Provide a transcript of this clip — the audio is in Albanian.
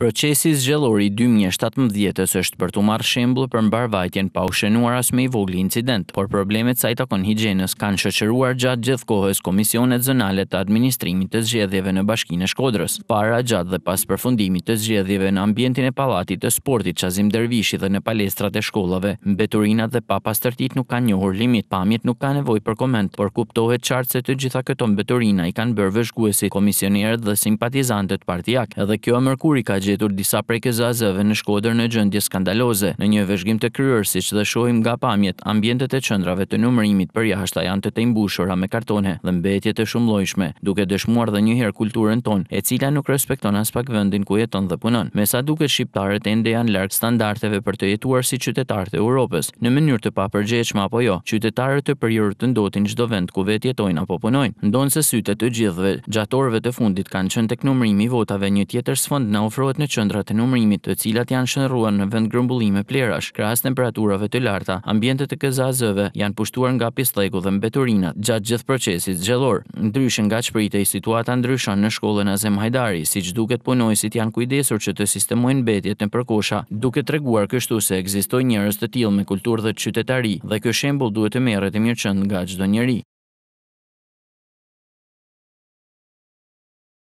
Procesi zgjellor i 2017-s është për të marrë shembull për mbarvajtjen pa u shënuar as me vogël incident, por problemet sa i takon higjienës kanë shoqëruar gjatë gjithë kohës komisionet zonale të administrimit të zgjedhjeve në Bashkinë e Shkodrës. Para gjatë dhe pas përfundimit të zgjedhjeve në ambientin e Pallatit të Sportit Çazim Dervishi dhe në palestrat e shkollave, mbeturinat dhe papastërtit nuk kanë njohur limit. Pamjet nuk kanë nevojë për koment, por kuptohet qartë se të gjitha këto mbeturina i kanë bërë vëzhguesi komisionerët dhe simpatizantët partiak, edhe kjo e mërkuri ka gjetur disa prej në shkodër në gjëndje skandaloze, në një vëzhgim të kryër si që dhe shohim nga pamjet, ambjentet e qëndrave të numërimit për jahashta janë të të imbushora me kartone dhe mbetjet e shumë lojshme, duke dëshmuar dhe njëherë kulturën ton, e cila nuk respekton as pak vëndin ku jeton dhe punon. Mesa duke shqiptarët e ndë janë larkë standarteve për të jetuar si qytetarët e Europës, në mënyrë të papërgjeqma apo jo, qytetarët të përjurë të ndotin vend ku vetë jetojnë apo punojnë. të të fundit kanë tek numërimi votave një tjetër sfond në qendrat e numërimit, të cilat janë shndruar në vend grumbullime plerash, krahas temperaturave të larta. Ambientet e kzaz janë pushtuar nga pistleku dhe mbeturinat gjatë gjithë procesit zgjedhor. Ndryshe nga çpritja i situata ndryshon në shkollën Azem Hajdari, siç duket punojësit janë kujdesur që të sistemojnë mbetjet në përkosha, duke treguar kështu se ekzistojnë njerëz të tillë me kulturë dhe qytetari dhe ky shembull duhet të merret e mirëqenë nga çdo njerëz.